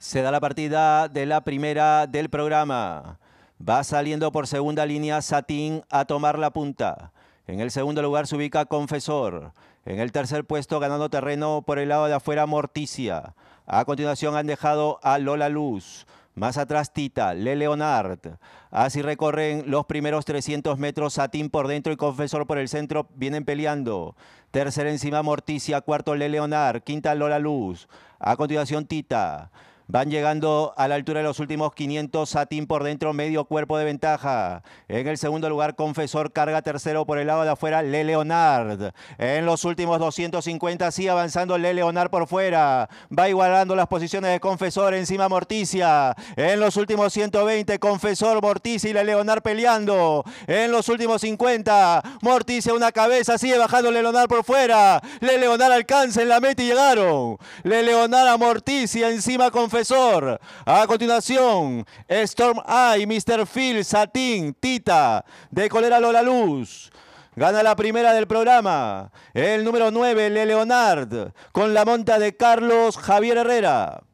Se da la partida de la primera del programa. Va saliendo por segunda línea Satín a tomar la punta. En el segundo lugar se ubica Confesor. En el tercer puesto, ganando terreno por el lado de afuera, Morticia. A continuación han dejado a Lola Luz. Más atrás Tita, Le Leonard. Así recorren los primeros 300 metros. Satín por dentro y Confesor por el centro vienen peleando. Tercera encima Morticia, cuarto Le Leonard, quinta Lola Luz. A continuación Tita. Van llegando a la altura de los últimos 500. Satín por dentro, medio cuerpo de ventaja. En el segundo lugar, Confesor carga tercero por el lado de afuera, Le Leonard. En los últimos 250 sigue avanzando Le Leonard por fuera. Va igualando las posiciones de Confesor encima Morticia. En los últimos 120, Confesor, Morticia y Le Leonard peleando. En los últimos 50, Morticia una cabeza, sigue bajando Le Leonard por fuera. Le Leonard alcanza en la meta y llegaron. Le Leonard a Morticia encima Confesor profesor. A continuación, Storm Eye, Mr. Phil, Satín, Tita, de Colera Lola Luz. Gana la primera del programa. El número 9, Le Leonard, con la monta de Carlos Javier Herrera.